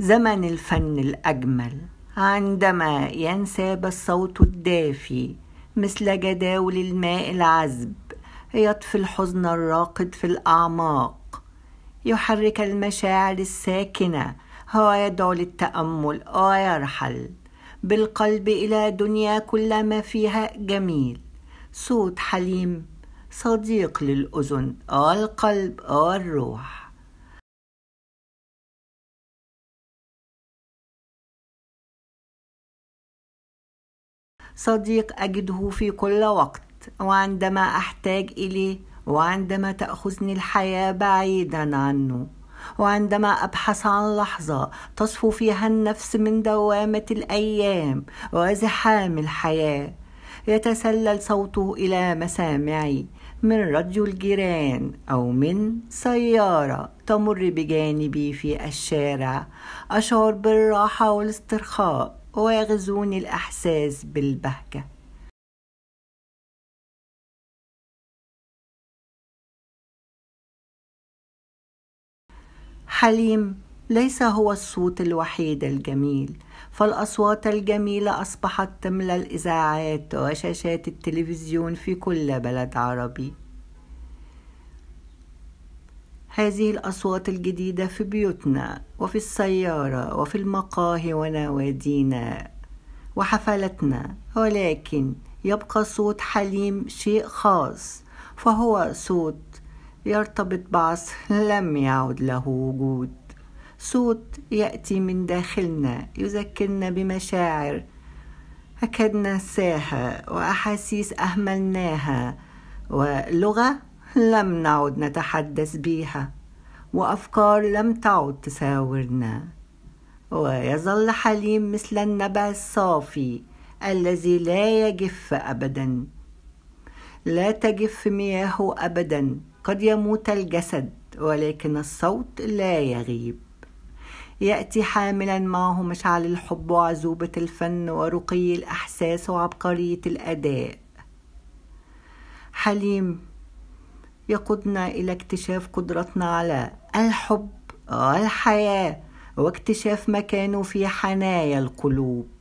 زمن الفن الأجمل عندما ينساب الصوت الدافي مثل جداول الماء العذب يطفي الحزن الراقد في الأعماق يحرك المشاعر الساكنة هو يدعو للتأمل ويرحل بالقلب إلى دنيا كل ما فيها جميل صوت حليم صديق للأذن او والروح صديق أجده في كل وقت وعندما أحتاج إليه وعندما تأخذني الحياة بعيدا عنه وعندما أبحث عن لحظة تصفو فيها النفس من دوامة الأيام وزحام الحياة يتسلل صوته إلى مسامعي من راديو الجيران أو من سيارة تمر بجانبي في الشارع أشعر بالراحة والاسترخاء ويغزوني الأحساس بالبهجة حليم ليس هو الصوت الوحيد الجميل فالأصوات الجميلة أصبحت تملى الإذاعات وشاشات التلفزيون في كل بلد عربي هذه الأصوات الجديدة في بيوتنا وفي السيارة وفي المقاهي ونوادينا وحفلتنا ولكن يبقى صوت حليم شيء خاص فهو صوت يرتبط بعصر لم يعد له وجود صوت يأتي من داخلنا يذكرنا بمشاعر أكدنا ساها وأحاسيس أهملناها ولغة لم نعد نتحدث بيها وأفكار لم تعد تساورنا ويظل حليم مثل النبع الصافي الذي لا يجف أبدا لا تجف مياهه أبدا قد يموت الجسد ولكن الصوت لا يغيب يأتي حاملا معه مشعل الحب وعذوبة الفن ورقي الأحساس وعبقرية الأداء حليم يقودنا إلى اكتشاف قدرتنا على الحب والحياة واكتشاف مكانه في حنايا القلوب